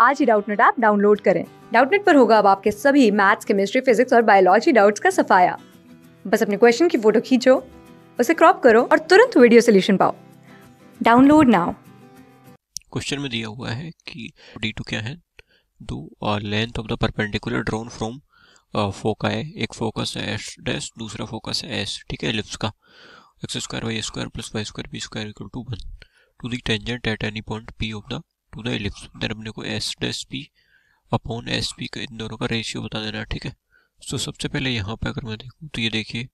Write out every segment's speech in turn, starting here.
आज ही Doubtnut app download करें डाउटनेट पर होगा अब आपके सभी मैथ्स केमिस्ट्री फिजिक्स और बायोलॉजी डाउट्स का सफाया बस अपने क्वेश्चन की फोटो खींचो उसे क्रॉप करो और तुरंत वीडियो सोल्यूशन पाओ डाउनलोड नाउ क्वेश्चन में दिया हुआ है कि D2 क्या है दो length of the perpendicular drawn from foci है एक फोकस है एस डैश दूसरा फोकस है एस ठीक है लिप्स का x square y square plus y square b square equal to one to the tangent at any point P of the to the electron then अपने को S dash P upon S P का इन दोनों का ratio बता देना है ठीक है सो so, सबसे पहले यहाँ पर अगर मैं देखूँ तो ये देखिए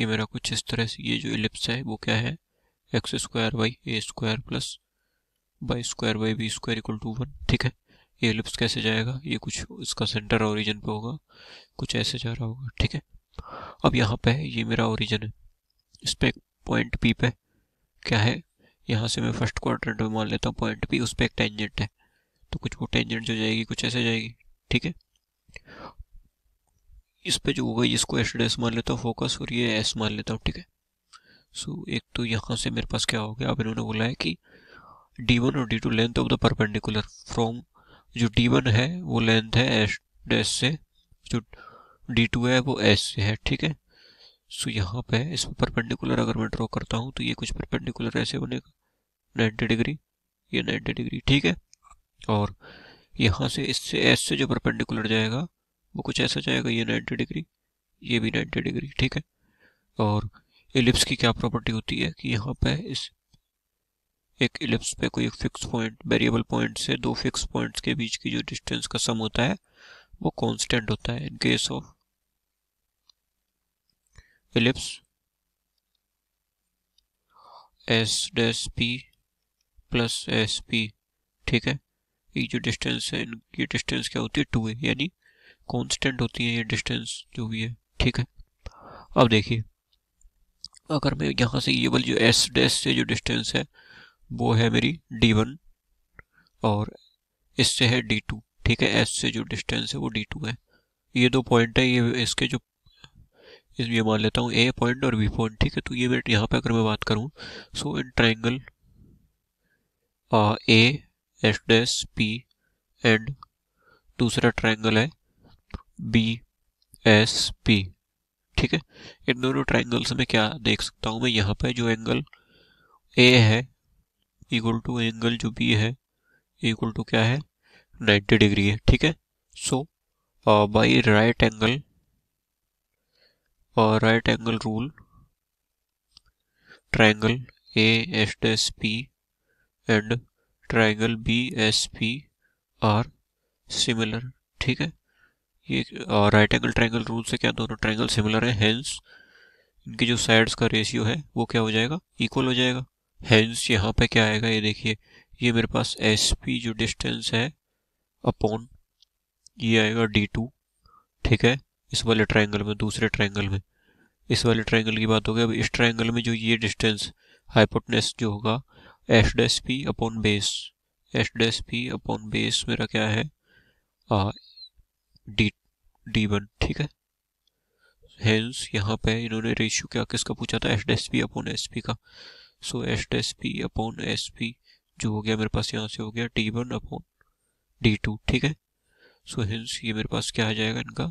ये मेरा कुछ इस तरह से ये जो इलिप्स है वो क्या है x square by a square plus by square by b square equal to one ठीक है ये एलिप्स कैसे जाएगा ये कुछ इसका सेंटर ओरिजिन पे होगा कुछ ऐसे जा रहा होगा ठीक है अब यहाँ पे है ये मेरा ओरिजिन है इस पर पॉइंट पी पे क्या है यहाँ से मैं फर्स्ट क्वार्टर में मान लेता हूँ पॉइंट पी उस पर एक टेंजेंट है तो कुछ वो टेंजेंट जो जाएगी कुछ ऐसे जाएगी ठीक है इस पे जो होगा इसको एस डेस मान लेता हूँ फोकस और ये एस मान लेता हूँ ठीक है सो एक तो यहाँ से मेरे पास क्या हो गया अब इन्होंने बोला है कि डी वन और D two length of the perpendicular from जो डी वन है वो लेंथ है एस डेस से जो डी टू है वो एस से है ठीक है सो यहाँ पे इस परपेंडिकुलर अगर मैं ड्रॉ करता हूँ तो ये कुछ परपेंडिकुलर ऐसे बनेगा नाइन्टी डिग्री ये नाइन्टी डिग्री ठीक है और यहाँ से इससे एस से जो परपेंडिकुलर जाएगा वो कुछ ऐसा जाएगा ये नाइन्टी डिग्री ये भी नाइन्टी डिग्री ठीक है और एलिप्स की क्या प्रॉपर्टी होती है कि यहाँ पे इस एक एलिप्स पे कोई एक फिक्स पॉइंट वेरिएबल पॉइंट से दो फिक्स पॉइंट्स के बीच की जो डिस्टेंस का सम होता है वो कांस्टेंट होता है in case of ellipse S dash P plus S P ठीक है ये जो डिस्टेंस है ये डिस्टेंस क्या होती है टू ए यानी कांस्टेंट होती है ये डिस्टेंस जो भी है ठीक है अब देखिए अगर मैं यहाँ से ये वाली जो एस डैश से जो डिस्टेंस है वो है मेरी डी वन और इससे है डी टू ठीक है एस से जो डिस्टेंस है वो डी टू है ये दो पॉइंट है ये इसके जो इस ये मान लेता हूँ ए पॉइंट और बी पॉइंट ठीक है तो ये मेरे यहाँ पे अगर मैं बात करूँ so in triangle A S dash P and दूसरा ट्राइंगल है बी एस पी ठीक है इन दोनों ट्राइंगल्स में क्या देख सकता हूँ मैं यहाँ पे जो एंगल ए है इक्वल टू एंगल जो बी है इक्वल टू क्या है नाइन्टी डिग्री है ठीक है सो बाई राइट एंगल और right angle rule A S S P and triangle B S P are similar ठीक है ये और राइट एंगल ट्राइंगल रूल से क्या दोनों ट्राइंगल सिमिलर हैं हेंस इनकी जो साइड्स का रेशियो है वो क्या हो जाएगा इक्वल हो जाएगा हेंस यहाँ पे क्या आएगा ये देखिए ये मेरे पास एस पी जो डिस्टेंस है अपॉन ये आएगा डी टू ठीक है इस वाले ट्राइंगल में दूसरे ट्राइंगल में इस वाले ट्राइंगल की बात हो गई अब इस ट्राइंगल में जो ये डिस्टेंस हाइपोटनेस जो होगा S dash P upon base S dash P upon base मेरा क्या है आ, डी डी वन ठीक है हेंस यहाँ पे इन्होंने रेशियो क्या किसका पूछा था S dash P upon S P का so S dash P upon S P जो हो गया मेरे पास यहाँ से हो गया D one upon D two ठीक है सो so, ये मेरे पास क्या आ जाएगा इनका